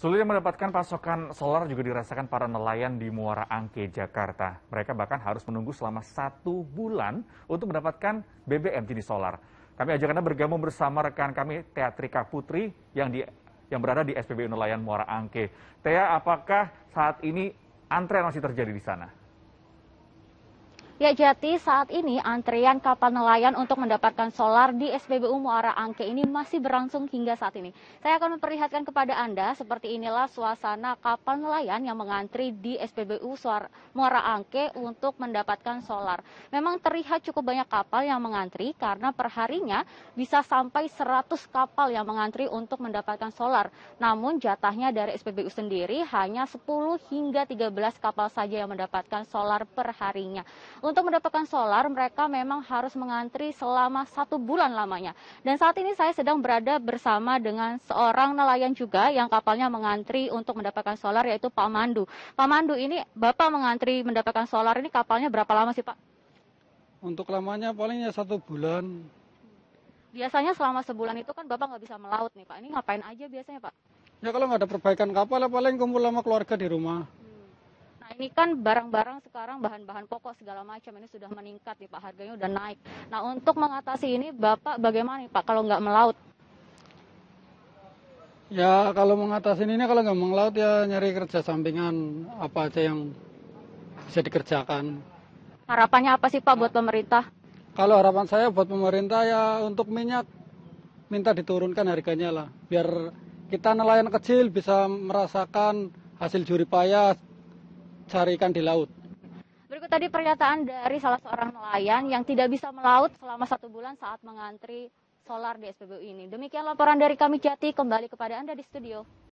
Sulitnya mendapatkan pasokan solar juga dirasakan para nelayan di Muara Angke, Jakarta. Mereka bahkan harus menunggu selama satu bulan untuk mendapatkan BBM jenis solar. Kami ajak Anda bergabung bersama rekan kami, Teatrika Putri, yang di yang berada di SPBU Nelayan Muara Angke. Tea, apakah saat ini antrean masih terjadi di sana? Ya Jati, saat ini antrian kapal nelayan untuk mendapatkan solar di SPBU Muara Angke ini masih berlangsung hingga saat ini. Saya akan memperlihatkan kepada Anda seperti inilah suasana kapal nelayan yang mengantri di SPBU Muara Angke untuk mendapatkan solar. Memang terlihat cukup banyak kapal yang mengantri karena perharinya bisa sampai 100 kapal yang mengantri untuk mendapatkan solar. Namun jatahnya dari SPBU sendiri hanya 10 hingga 13 kapal saja yang mendapatkan solar perharinya untuk mendapatkan solar mereka memang harus mengantri selama satu bulan lamanya. Dan saat ini saya sedang berada bersama dengan seorang nelayan juga yang kapalnya mengantri untuk mendapatkan solar yaitu Pak Mandu. Pak Mandu ini Bapak mengantri mendapatkan solar ini kapalnya berapa lama sih Pak? Untuk lamanya palingnya satu bulan. Biasanya selama sebulan itu kan Bapak nggak bisa melaut nih Pak. Ini ngapain aja biasanya Pak? Ya kalau nggak ada perbaikan kapal, ya paling kumpul sama keluarga di rumah ini kan barang-barang sekarang bahan-bahan pokok segala macam ini sudah meningkat nih Pak, harganya sudah naik. Nah untuk mengatasi ini Bapak bagaimana Pak kalau nggak melaut? Ya kalau mengatasi ini kalau nggak melaut ya nyari kerja sampingan apa aja yang bisa dikerjakan. Harapannya apa sih Pak buat pemerintah? Kalau harapan saya buat pemerintah ya untuk minyak minta diturunkan harganya lah biar kita nelayan kecil bisa merasakan hasil juri payah cari ikan di laut. Berikut tadi pernyataan dari salah seorang nelayan yang tidak bisa melaut selama satu bulan saat mengantri solar di SPBU ini. Demikian laporan dari kami Jati, kembali kepada Anda di studio.